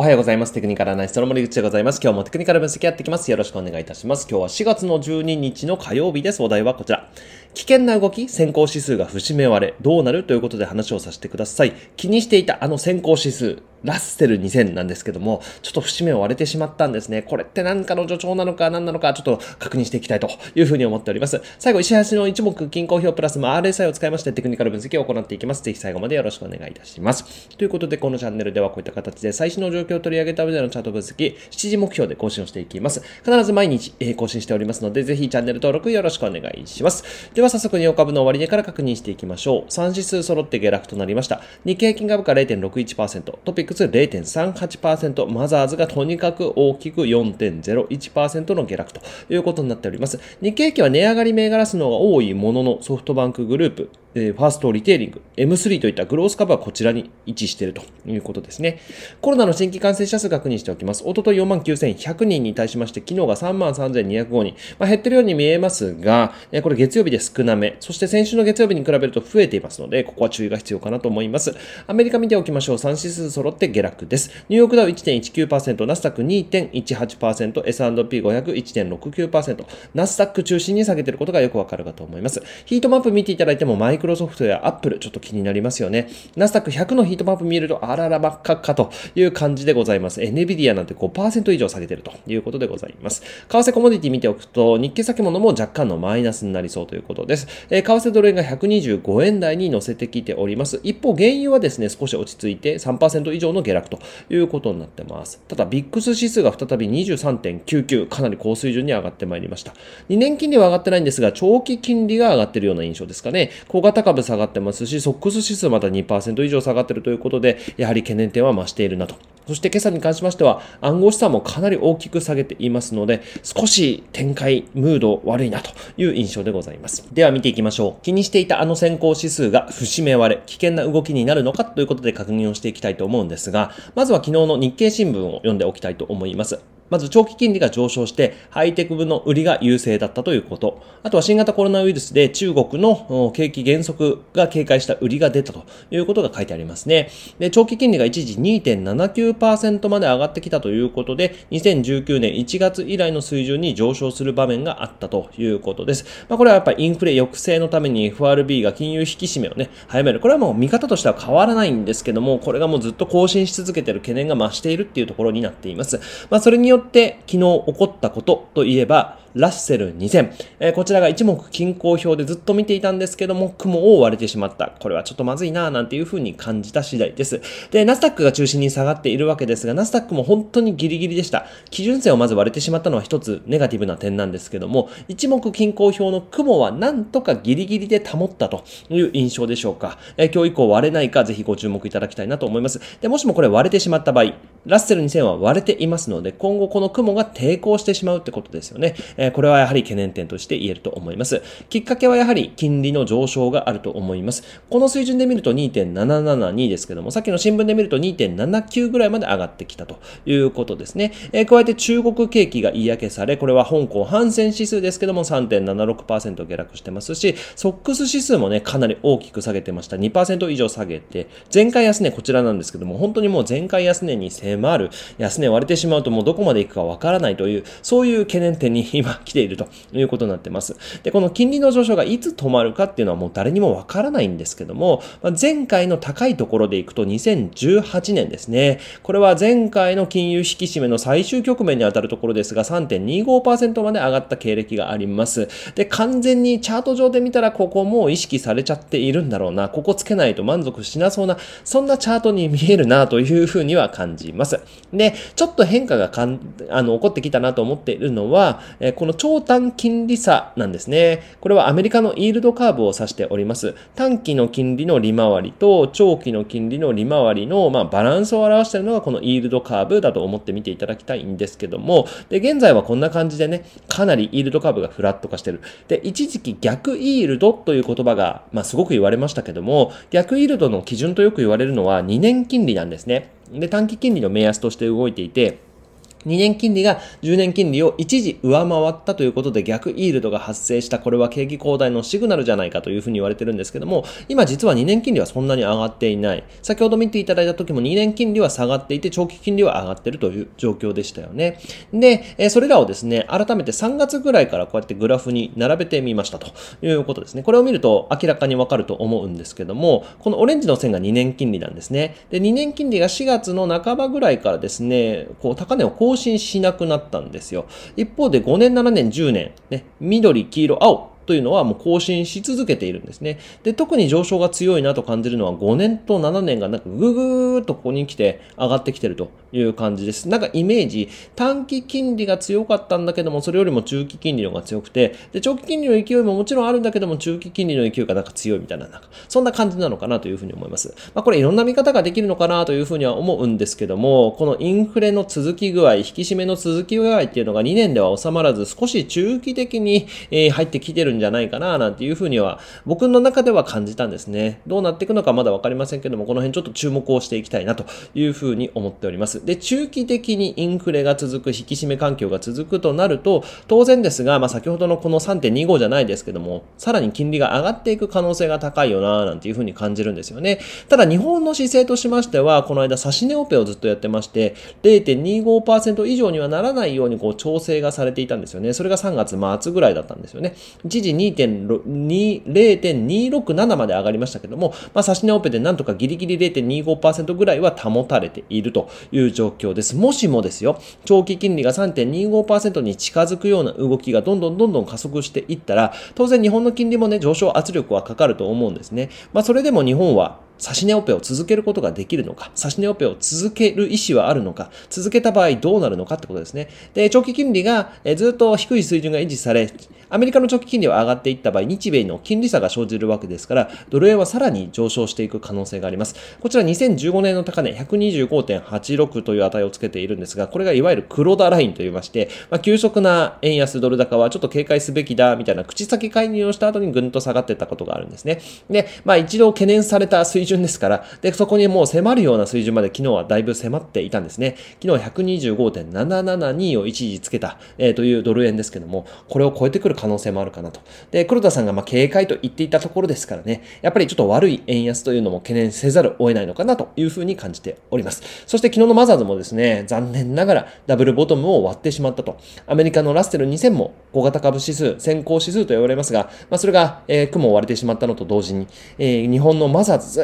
おはようございます。テクニカルアナリストの森口でございます。今日もテクニカル分析やっていきます。よろしくお願いいたします。今日は4月の12日の火曜日です。お題はこちら。危険な動き、先行指数が節目割れ、どうなるということで話をさせてください。気にしていたあの先行指数、ラッセル2000なんですけども、ちょっと節目を割れてしまったんですね。これって何かの助長なのか何なのか、ちょっと確認していきたいというふうに思っております。最後、石橋の一目均衡表プラスも RSI を使いましてテクニカル分析を行っていきます。ぜひ最後までよろしくお願いいたします。ということで、このチャンネルではこういった形で最新の状況況を取り上げた上でのチャート分析、7時目標で更新をしていきます。必ず毎日、え更新しておりますので、ぜひチャンネル登録よろしくお願いします。では早速、日本株の終値から確認していきましょう。3指数揃って下落となりました。日経平均株価0.61%、トピックス0.38%、マザーズがとにかく大きく4.01%の下落ということになっております。日経平均は値上がり銘柄数の方が多いものの、ソフトバンクグループ、えファーストリテイリング、M3 といったグロース株はこちらに位置しているということですね。コロナの新規感染者数確認しておきます。おととい49,100人に対しまして、昨日が33,205万人。まあ、減ってるように見えますが、えこれ月曜日で少なめ。そして先週の月曜日に比べると増えていますので、ここは注意が必要かなと思います。アメリカ見ておきましょう。3指数揃って下落です。ニューヨークダウ1.19%、ナスダック2.18%、S&P500 1.69%、ナスダック中心に下げていることがよくわかるかと思います。ヒートマップ見ていただいても毎イクロソフトやアップル、ちょっと気になりますよね。ナスタック100のヒートマップ見ると、あららばっかっかという感じでございます。NVIDIA なんて5%以上下げてるということでございます。為替コモディティ見ておくと、日経先物も若干のマイナスになりそうということです。えー、為替ドル円が125円台に乗せてきております。一方、原油はですね、少し落ち着いて3%以上の下落ということになってます。ただ、ビックス指数が再び23.99、かなり高水準に上がってまいりました。2年金利は上がってないんですが、長期金利が上がってるような印象ですかね。小型株下がってますし、ソックス指数また2%以上下がってるということで、やはり懸念点は増しているなと。そして今朝に関しましては、暗号資産もかなり大きく下げていますので、少し展開、ムード悪いなという印象でございます。では見ていきましょう。気にしていたあの先行指数が節目割れ、危険な動きになるのかということで確認をしていきたいと思うんですが、まずは昨日の日経新聞を読んでおきたいと思います。まず長期金利が上昇して、ハイテク部の売りが優勢だったということ。あとは新型コロナウイルスで中国の景気減速が警戒した売りが出たということが書いてありますね。で、長期金利が一時2.79%まで上がってきたということで、2019年1月以来の水準に上昇する場面があったということです。まあ、これはやっぱりインフレ抑制のために FRB が金融引き締めをね、早める。これはもう見方としては変わらないんですけども、これがもうずっと更新し続けてる懸念が増しているっていうところになっています。まあ、それによよって昨日起こったことといえば、ラッセル2000。えー、こちらが一目均衡表でずっと見ていたんですけども、雲を割れてしまった。これはちょっとまずいなぁなんていうふうに感じた次第です。で、ナスダックが中心に下がっているわけですが、ナスダックも本当にギリギリでした。基準線をまず割れてしまったのは一つネガティブな点なんですけども、一目均衡表の雲はなんとかギリギリで保ったという印象でしょうか。えー、今日以降割れないかぜひご注目いただきたいなと思います。で、もしもこれ割れてしまった場合、ラッセル2000は割れていますので、今後この雲が抵抗してしまうってことですよね。えこれはやはり懸念点として言えると思います。きっかけはやはり金利の上昇があると思います。この水準で見ると2.772ですけども、さっきの新聞で見ると2.79ぐらいまで上がってきたということですね。え加えて中国景気が嫌気され、これは香港反戦指数ですけども3.76%下落してますし、ソックス指数もね、かなり大きく下げてました。2%以上下げて、前回安値こちらなんですけども、本当にもう前回安値に迫る安値割れてしまうともうどこまででいくかわからないという、そういう懸念点に今来ているということになってます。で、この金利の上昇がいつ止まるかっていうのはもう誰にもわからないんですけども、まあ、前回の高いところでいくと2018年ですね。これは前回の金融引き締めの最終局面にあたるところですが、3.25%まで上がった経歴があります。で、完全にチャート上で見たらここもう意識されちゃっているんだろうな、ここつけないと満足しなそうな、そんなチャートに見えるなというふうには感じます。で、ちょっと変化があの、起こってきたなと思っているのは、えこの長短金利差なんですね。これはアメリカのイールドカーブを指しております。短期の金利の利回りと長期の金利の利回りの、まあ、バランスを表しているのがこのイールドカーブだと思ってみていただきたいんですけども、で、現在はこんな感じでね、かなりイールドカーブがフラット化してる。で、一時期逆イールドという言葉が、まあ、すごく言われましたけども、逆イールドの基準とよく言われるのは2年金利なんですね。で、短期金利の目安として動いていて、2年金利が10年金利を一時上回ったということで逆イールドが発生した、これは景気後退のシグナルじゃないかというふうに言われてるんですけども、今実は2年金利はそんなに上がっていない。先ほど見ていただいた時も2年金利は下がっていて、長期金利は上がってるという状況でしたよね。で、えそれらをですね、改めて3月ぐらいからこうやってグラフに並べてみましたということですね。これを見ると明らかにわかると思うんですけども、このオレンジの線が2年金利なんですね。で、2年金利が4月の半ばぐらいからですね、こう高値を更新しなくなったんですよ。一方で5年、7年、10年、ね、緑、黄色、青、というのはもう更新し続けているんですね。で、特に上昇が強いなと感じるのは5年と7年がなんかぐぐーっとここに来て上がってきてるという感じです。なんかイメージ、短期金利が強かったんだけども、それよりも中期金利の方が強くて、で、長期金利の勢いももちろんあるんだけども、中期金利の勢いがなんか強いみたいな、なんか、そんな感じなのかなというふうに思います。まあ、これいろんな見方ができるのかなというふうには思うんですけども、このインフレの続き具合、引き締めの続き具合っていうのが2年では収まらず、少し中期的に、えー、入ってきてるんじゃないかな、なんていうふうには、僕の中では感じたんですね。どうなっていくのかまだわかりませんけども、この辺ちょっと注目をしていきたいなというふうに思っております。で、中期的にインフレが続く、引き締め環境が続くとなると、当然ですが、まあ、先ほどのこの3.25じゃないですけども、さらに金利が上がっていく可能性が高いよな、なんていうふうに感じるんですよね。ただ、日本の姿勢としましては、この間、指し値オペをずっとやってまして、0.25%以上にはならないようにこう調整がされていたんですよね。それが3月末ぐらいだったんですよね。一時時0.267まで上がりましたけども、まあ、指値オペでなんとかギリギリ0.25%ぐらいは保たれているという状況です。もしもですよ、長期金利が3.25%に近づくような動きがどんどんどんどん加速していったら、当然日本の金利もね、上昇圧力はかかると思うんですね。まあ、それでも日本は指し値オペを続けることができるのか、指し値オペを続ける意思はあるのか、続けた場合どうなるのかってことですね。で、長期金利がずっと低い水準が維持され、アメリカの長期金利は上がっていった場合、日米の金利差が生じるわけですから、ドル円はさらに上昇していく可能性があります。こちら2015年の高値125.86という値をつけているんですが、これがいわゆる黒田ラインと言いまして、まあ、急速な円安ドル高はちょっと警戒すべきだ、みたいな口先介入をした後にぐんと下がっていったことがあるんですね。で、まあ一度懸念された水準準ですから、で、そこにもう迫るような水準まで昨日はだいぶ迫っていたんですね。昨日は125.772を一時つけた、えー、というドル円ですけども、これを超えてくる可能性もあるかなと。で、黒田さんがま警戒と言っていたところですからね、やっぱりちょっと悪い円安というのも懸念せざるを得ないのかなというふうに感じております。そして昨日のマザーズもですね、残念ながらダブルボトムを割ってしまったと。アメリカのラッセル2000も小型株指数、先行指数と言われますが、まあ、それが、えー、雲を割れてしまったのと同時に、えー、日本のマザーズず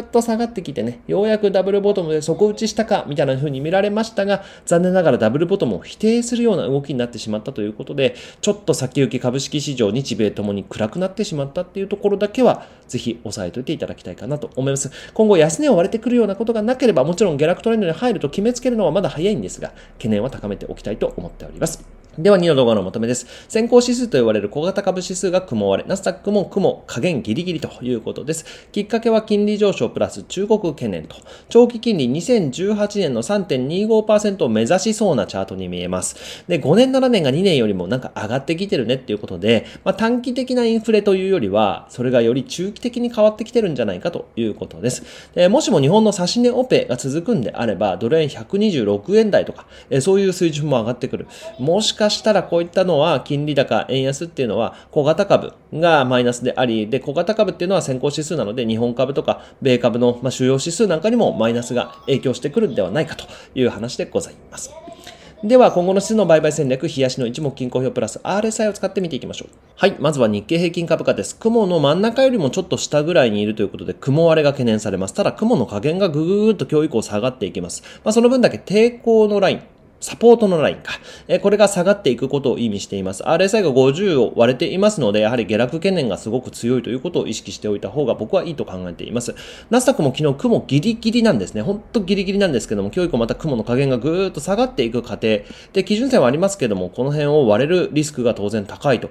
っと下がってきてね、ようやくダブルボトムで底打ちしたか、みたいな風に見られましたが、残念ながらダブルボトムを否定するような動きになってしまったということで、ちょっと先行き株式市場、日米ともに暗くなってしまったっていうところだけは、ぜひ押さえておいていただきたいかなと思います。今後安値を割れてくるようなことがなければ、もちろん下落トレンドに入ると決めつけるのはまだ早いんですが、懸念は高めておきたいと思っております。では2の動画のまとめです。先行指数と呼ばれる小型株指数が雲割れ、ナスダックも雲加減ギリギリということです。きっかけは金利上昇プラス中国懸念と、長期金利2018年の3.25%を目指しそうなチャートに見えます。で、5年7年が2年よりもなんか上がってきてるねっていうことで、まあ、短期的なインフレというよりは、それがより中期的に変わってきてるんじゃないかということです。でもしも日本の指値オペが続くんであれば、ドル円126円台とか、そういう水準も上がってくる。もしかかしたらこういったのは金利高、円安っていうのは小型株がマイナスであり、で、小型株っていうのは先行指数なので日本株とか米株の、まあ、主要指数なんかにもマイナスが影響してくるんではないかという話でございます。では、今後の指数の売買戦略、冷やしの一目均衡表プラス RSI を使って見ていきましょう。はい、まずは日経平均株価です。雲の真ん中よりもちょっと下ぐらいにいるということで、雲割れが懸念されます。ただ、雲の加減がぐぐーっと今日以降下がっていきます。まあ、その分だけ抵抗のライン、サポートのラインか。えこれが下がっていくことを意味しています。RSI が50を割れていますので、やはり下落懸念がすごく強いということを意識しておいた方が僕はいいと考えています。ナスダックも昨日雲ギリギリなんですね。ほんとギリギリなんですけども、今日以降また雲の加減がぐーっと下がっていく過程。で、基準線はありますけども、この辺を割れるリスクが当然高いと。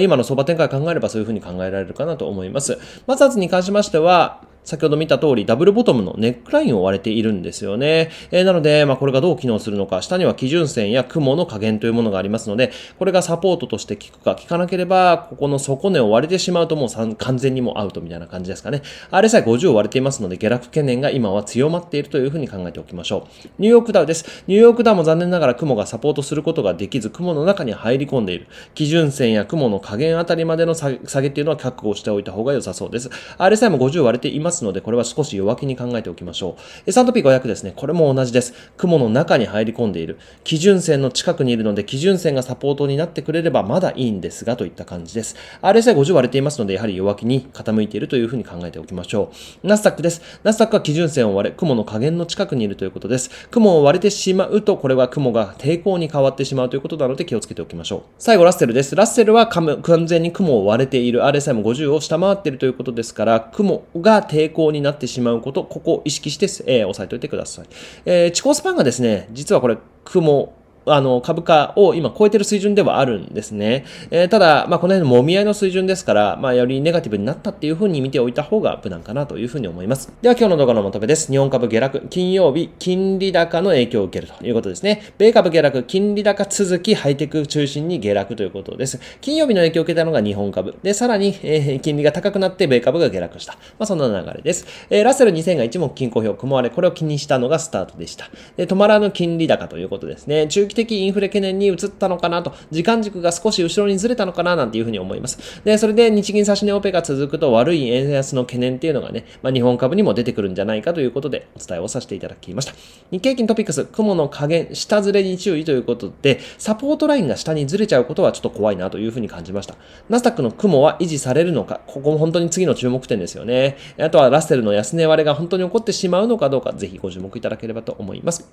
今の相場展開考えればそういうふうに考えられるかなと思います。ーズに関しましては、先ほど見た通りダブルボトムのネックラインを割れているんですよね。えー、なので、まあ、これがどう機能するのか、下には基準線や雲の加減というものがありますので、これがサポートとして効くか効かなければ、ここの底根を割れてしまうともう完全にもうアウトみたいな感じですかね。RSI50 を割れていますので、下落懸念が今は強まっているというふうに考えておきましょう。ニューヨークダウです。ニューヨークダウも残念ながら雲がサポートすることができず、雲の中に入り込んでいる。基準線や雲の加減あたりまでの下げっていうのは覚悟しておいた方が良さそうです。RSI も50割れていますますので、これは少し弱気に考えておきましょう。S&P500 ですね。これも同じです。雲の中に入り込んでいる。基準線の近くにいるので、基準線がサポートになってくれればまだいいんですが、といった感じです。RSI50 割れていますので、やはり弱気に傾いているというふうに考えておきましょう。ナスダックです。ナスダックは基準線を割れ、雲の下限の近くにいるということです。雲を割れてしまうと、これは雲が抵抗に変わってしまうということなので気をつけておきましょう。最後、ラッセルです。ラッセルは完全に雲を割れている。RSI も50を下回っているということですから、雲が抵抵抗になってしまうこと、ここを意識して、えー、押さえておいてください。えー、地高スパンがですね、実はこれ、雲あの、株価を今超えてる水準ではあるんですね。えー、ただ、まあ、この辺のもみ合いの水準ですから、まあ、よりネガティブになったっていうふうに見ておいた方が無難かなというふうに思います。では、今日の動画のまとめです。日本株下落、金曜日、金利高の影響を受けるということですね。米株下落、金利高続き、ハイテク中心に下落ということです。金曜日の影響を受けたのが日本株。で、さらに、えー、金利が高くなって米株が下落した。まあ、そんな流れです。えー、ラッセル2000が一目均衡表、雲荒れ、これを気にしたのがスタートでした。で、止まらぬ金利高ということですね。中期的インフレ懸念に移ったのかなと、時間軸が少し後ろにずれたのかななんていうふうに思います。で、それで日銀指値オペが続くと悪い円安の懸念っていうのがね、まあ、日本株にも出てくるんじゃないかということでお伝えをさせていただきました。日経金トピックス、雲の加減、下ずれに注意ということで、サポートラインが下にずれちゃうことはちょっと怖いなというふうに感じました。ナスダックの雲は維持されるのか、ここも本当に次の注目点ですよね。あとはラッセルの安値割れが本当に起こってしまうのかどうか、ぜひご注目いただければと思います。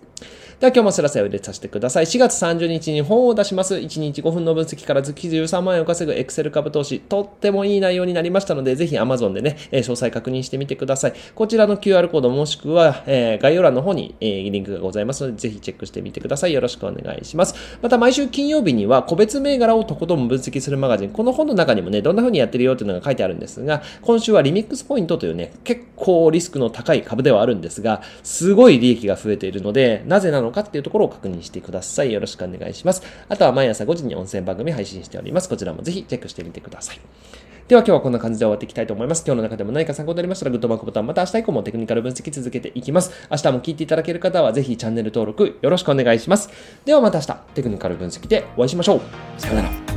では今日もお知らせを入れさせてください。4月30日に本を出します。1日5分の分析から月13万円を稼ぐ Excel 株投資。とってもいい内容になりましたので、ぜひ Amazon でね、詳細確認してみてください。こちらの QR コードもしくは、え概要欄の方に、えリンクがございますので、ぜひチェックしてみてください。よろしくお願いします。また毎週金曜日には個別銘柄をとことん分析するマガジン。この本の中にもね、どんな風にやってるよっていうのが書いてあるんですが、今週はリミックスポイントというね、結構リスクの高い株ではあるんですが、すごい利益が増えているので、なぜなのかっていうところを確認してください。さい。よろしくお願いします。あとは毎朝5時に温泉番組配信しております。こちらもぜひチェックしてみてください。では今日はこんな感じで終わっていきたいと思います。今日の中でも何か参考になりましたらグッドマークボタン、また明日以降もテクニカル分析続けていきます。明日も聞いていただける方はぜひチャンネル登録よろしくお願いします。ではまた明日テクニカル分析でお会いしましょう。さよなら。